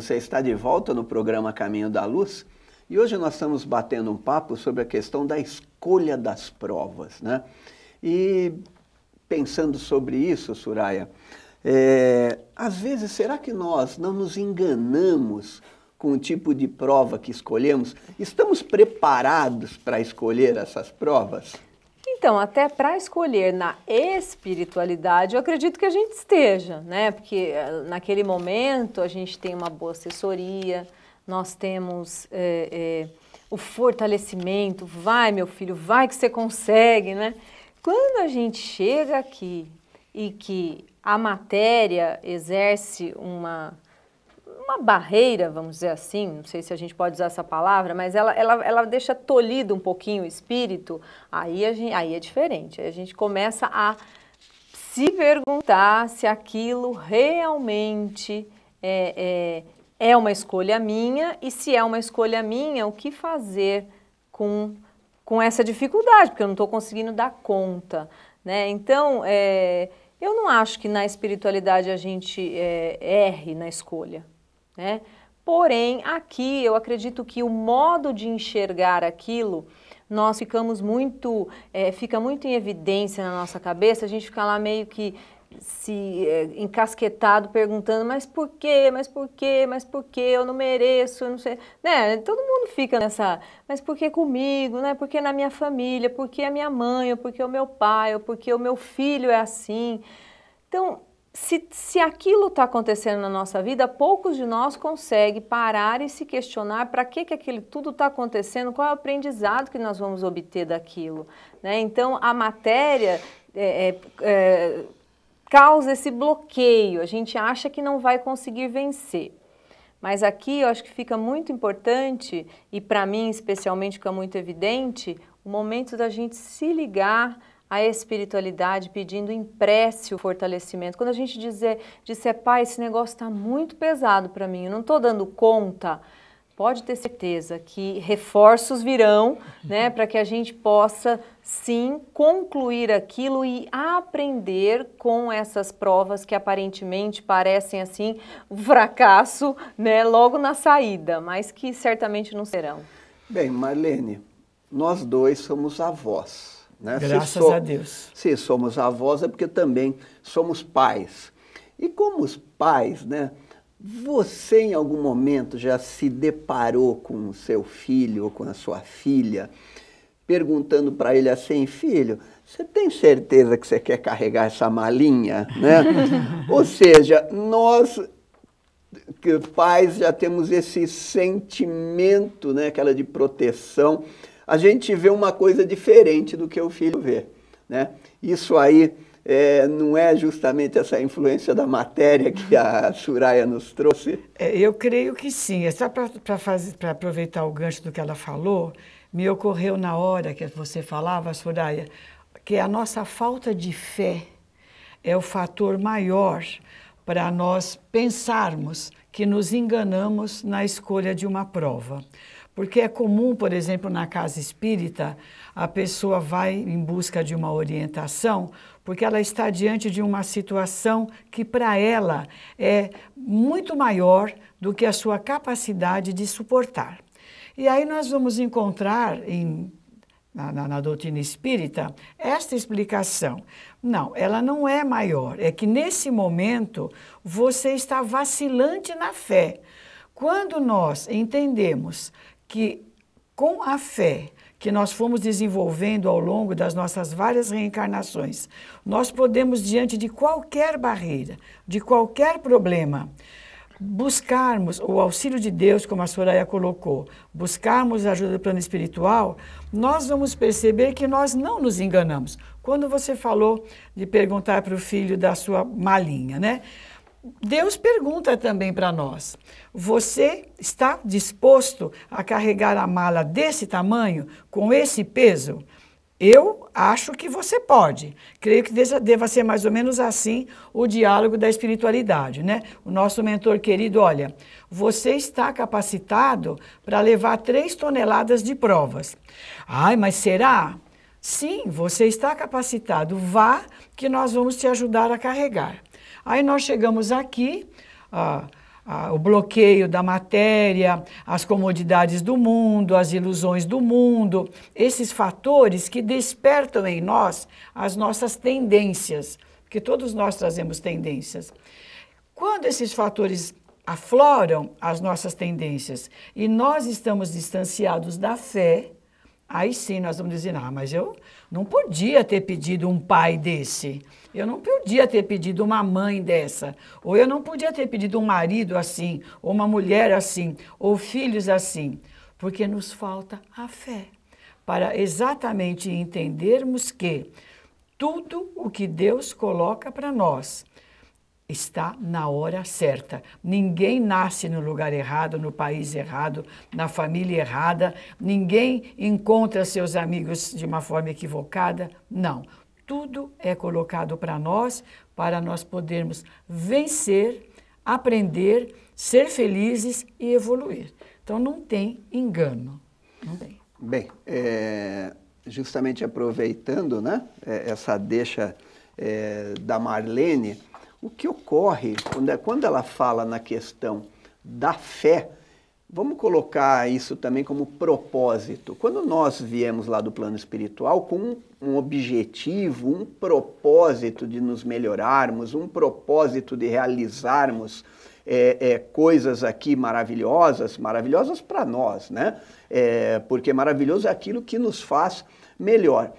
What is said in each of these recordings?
Você está de volta no programa Caminho da Luz e hoje nós estamos batendo um papo sobre a questão da escolha das provas, né? E pensando sobre isso, Suraya, é, às vezes será que nós não nos enganamos com o tipo de prova que escolhemos? Estamos preparados para escolher essas provas? Então, até para escolher na espiritualidade, eu acredito que a gente esteja, né? Porque eh, naquele momento a gente tem uma boa assessoria, nós temos é, é, o fortalecimento, vai meu filho, vai que você consegue, né? Quando a gente chega aqui e que a matéria exerce uma uma barreira, vamos dizer assim, não sei se a gente pode usar essa palavra, mas ela, ela, ela deixa tolhido um pouquinho o espírito, aí, a gente, aí é diferente. Aí a gente começa a se perguntar se aquilo realmente é, é, é uma escolha minha e se é uma escolha minha, o que fazer com, com essa dificuldade, porque eu não estou conseguindo dar conta. Né? Então, é, eu não acho que na espiritualidade a gente é, erre na escolha né? Porém, aqui eu acredito que o modo de enxergar aquilo nós ficamos muito, é, fica muito em evidência na nossa cabeça, a gente fica lá meio que se é, encasquetado perguntando, mas por quê, mas por quê, mas por quê, eu não mereço, eu não sei, né, todo mundo fica nessa, mas por que comigo, né, por que na minha família, por que a minha mãe, ou por que o meu pai, ou por que o meu filho é assim, então se, se aquilo está acontecendo na nossa vida, poucos de nós conseguem parar e se questionar para que, que aquilo tudo está acontecendo, qual é o aprendizado que nós vamos obter daquilo. Né? Então, a matéria é, é, é, causa esse bloqueio, a gente acha que não vai conseguir vencer. Mas aqui eu acho que fica muito importante, e para mim especialmente fica muito evidente, o momento da gente se ligar a espiritualidade, pedindo empreste o fortalecimento. Quando a gente dizer, disser, pai, esse negócio está muito pesado para mim, eu não estou dando conta, pode ter certeza que reforços virão, né, para que a gente possa sim concluir aquilo e aprender com essas provas que aparentemente parecem assim um fracasso, né, logo na saída, mas que certamente não serão. Bem, Marlene, nós dois somos avós. Né? Graças a Deus. Se somos avós, é porque também somos pais. E como os pais, né? Você em algum momento já se deparou com o seu filho ou com a sua filha, perguntando para ele assim, filho, você tem certeza que você quer carregar essa malinha? Né? ou seja, nós que pais já temos esse sentimento, né, aquela de proteção, a gente vê uma coisa diferente do que o filho vê. Né? Isso aí é, não é justamente essa influência da matéria que a Suraya nos trouxe? É, eu creio que sim. É só para aproveitar o gancho do que ela falou, me ocorreu na hora que você falava, Suraya, que a nossa falta de fé é o fator maior para nós pensarmos que nos enganamos na escolha de uma prova. Porque é comum, por exemplo, na casa espírita, a pessoa vai em busca de uma orientação porque ela está diante de uma situação que para ela é muito maior do que a sua capacidade de suportar. E aí nós vamos encontrar em na, na, na, doutrina espírita, esta explicação. Não, ela não é maior. É que nesse momento você está vacilante na fé. Quando nós entendemos que com a fé que nós fomos desenvolvendo ao longo das nossas várias reencarnações, nós podemos, diante de qualquer barreira, de qualquer problema, buscarmos o auxílio de Deus, como a Soraya colocou, buscarmos a ajuda do plano espiritual, nós vamos perceber que nós não nos enganamos. Quando você falou de perguntar para o filho da sua malinha, né? Deus pergunta também para nós: você está disposto a carregar a mala desse tamanho, com esse peso? Eu acho que você pode. Creio que deva ser mais ou menos assim o diálogo da espiritualidade, né? O nosso mentor querido, olha, você está capacitado para levar três toneladas de provas. Ai, mas será? Sim, você está capacitado. Vá que nós vamos te ajudar a carregar. Aí nós chegamos aqui, o bloqueio da matéria, as comodidades do mundo, as ilusões do mundo, esses fatores que despertam em nós as nossas tendências, porque todos nós trazemos tendências. Quando esses fatores afloram as nossas tendências e nós estamos distanciados da fé, Aí sim nós vamos dizer, ah, mas eu não podia ter pedido um pai desse, eu não podia ter pedido uma mãe dessa, ou eu não podia ter pedido um marido assim, ou uma mulher assim, ou filhos assim, porque nos falta a fé para exatamente entendermos que tudo o que Deus coloca para nós, está na hora certa. Ninguém nasce no lugar errado, no país errado, na família errada, ninguém encontra seus amigos de uma forma equivocada. Não. Tudo é colocado para nós, para nós podermos vencer, aprender, ser felizes e evoluir. Então não tem engano. Não tem. Bem, é, justamente aproveitando né, é, essa deixa é, da Marlene o que ocorre é, quando ela fala na questão da fé, vamos colocar isso também como propósito. Quando nós viemos lá do plano espiritual com um objetivo, um propósito de nos melhorarmos, um propósito de realizarmos é, é, coisas aqui maravilhosas, maravilhosas para nós, né? É, porque maravilhoso é aquilo que nos faz melhor.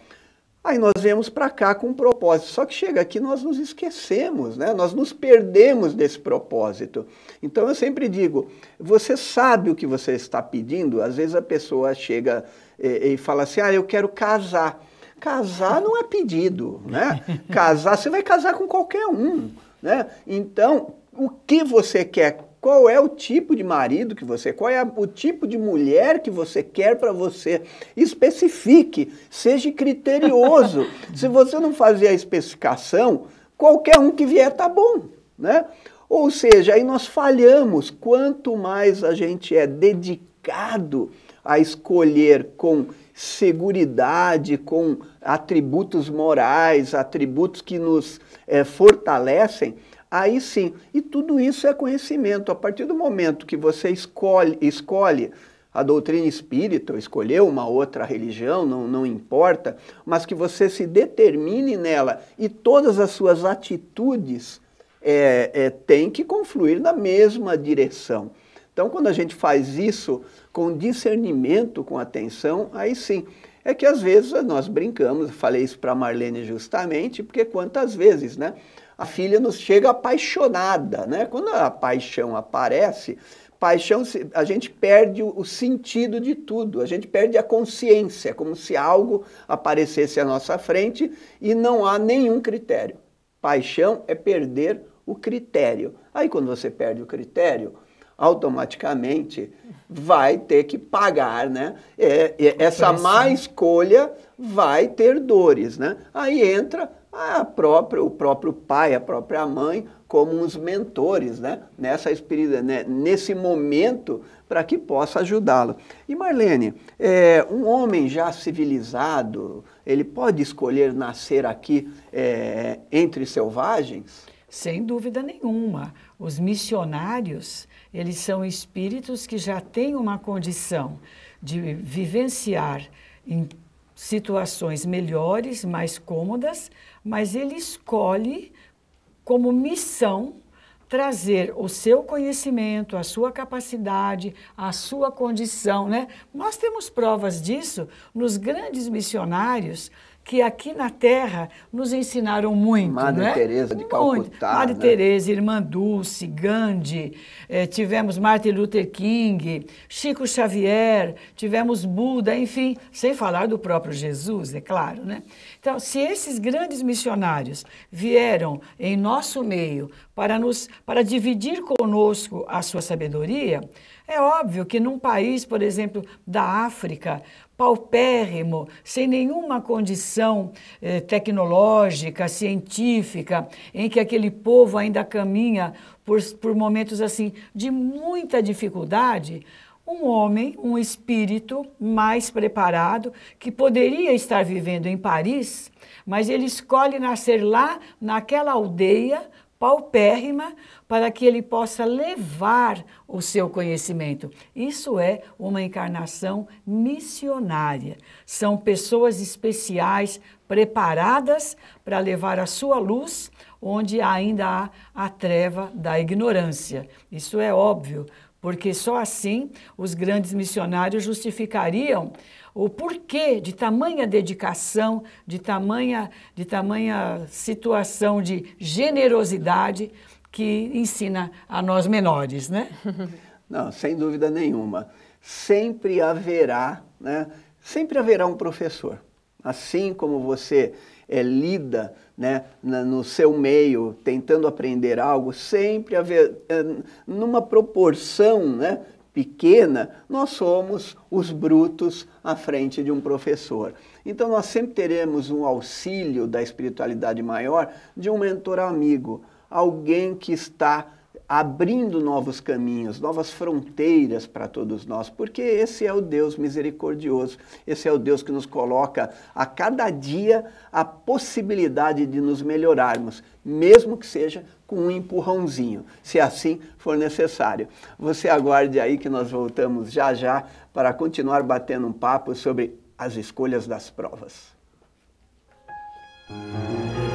Aí nós viemos para cá com um propósito, só que chega aqui nós nos esquecemos, né? nós nos perdemos desse propósito. Então eu sempre digo: você sabe o que você está pedindo? Às vezes a pessoa chega e, eh, e fala assim: ah, eu quero casar. Casar não é pedido, né? casar, você vai casar com qualquer um. Né? Então, o que você quer qual é o tipo de marido que você, qual é o tipo de mulher que você quer para você? Especifique, seja criterioso. Se você não fazer a especificação, qualquer um que vier tá bom, né? Ou seja, aí nós falhamos. Quanto mais a gente é dedicado a escolher com seguridade, com atributos morais, atributos que nos é, fortalecem, aí sim. E tudo isso é conhecimento. A partir do momento que você escolhe, escolhe a doutrina espírita, ou escolher uma outra religião, não, não importa, mas que você se determine nela e todas as suas atitudes é, é, têm que confluir na mesma direção. Então, quando a gente faz isso com discernimento, com atenção, aí sim é que às vezes nós brincamos, falei isso para Marlene justamente, porque quantas vezes, né? A filha nos chega apaixonada, né? Quando a paixão aparece, paixão, a gente perde o sentido de tudo, a gente perde a consciência, é como se algo aparecesse à nossa frente e não há nenhum critério. Paixão é perder o critério. Aí quando você perde o critério, automaticamente vai ter que pagar, né? É, é, essa né? má escolha vai ter dores, né? Aí entra a própria, o próprio pai, a própria mãe, como uns mentores, né? Nessa espírita, né? nesse momento, para que possa ajudá-lo. E Marlene, é, um homem já civilizado, ele pode escolher nascer aqui é, entre selvagens? Sem dúvida nenhuma. Os missionários, eles são espíritos que já têm uma condição de vivenciar em situações melhores, mais cômodas, mas ele escolhe como missão trazer o seu conhecimento, a sua capacidade, a sua condição, né? Nós temos provas disso nos grandes missionários que aqui na Terra nos ensinaram muito. Madre né? Teresa de Calcutá. Né? Madre né? Teresa, Irmã Dulce, Gandhi, eh, tivemos Martin Luther King, Chico Xavier, tivemos Buda, enfim, sem falar do próprio Jesus, é claro, né? Então, se esses grandes missionários vieram em nosso meio para nos para dividir conosco a sua sabedoria, é óbvio que num país, por exemplo, da África, paupérrimo, sem nenhuma condição eh, tecnológica, científica, em que aquele povo ainda caminha por, por momentos assim de muita dificuldade, um homem, um espírito mais preparado, que poderia estar vivendo em Paris, mas ele escolhe nascer lá, naquela aldeia, paupérrima para que ele possa levar o seu conhecimento. Isso é uma encarnação missionária. São pessoas especiais preparadas para levar a sua luz onde ainda há a treva da ignorância. Isso é óbvio, porque só assim os grandes missionários justificariam o porquê de tamanha dedicação, de tamanha, de tamanha situação de generosidade que ensina a nós menores, né? Não, sem dúvida nenhuma. Sempre haverá, né? Sempre haverá um professor. Assim como você é, lida né, no seu meio, tentando aprender algo, sempre haver, eh, numa proporção né, pequena, nós somos os brutos à frente de um professor. Então nós sempre teremos um auxílio da espiritualidade maior de um mentor amigo, alguém que está abrindo novos caminhos, novas fronteiras para todos nós, porque esse é o Deus misericordioso, esse é o Deus que nos coloca a cada dia a possibilidade de nos melhorarmos, mesmo que seja com um empurrãozinho, se assim for necessário. Você aguarde aí que nós voltamos já já para continuar batendo um papo sobre as escolhas das provas. Música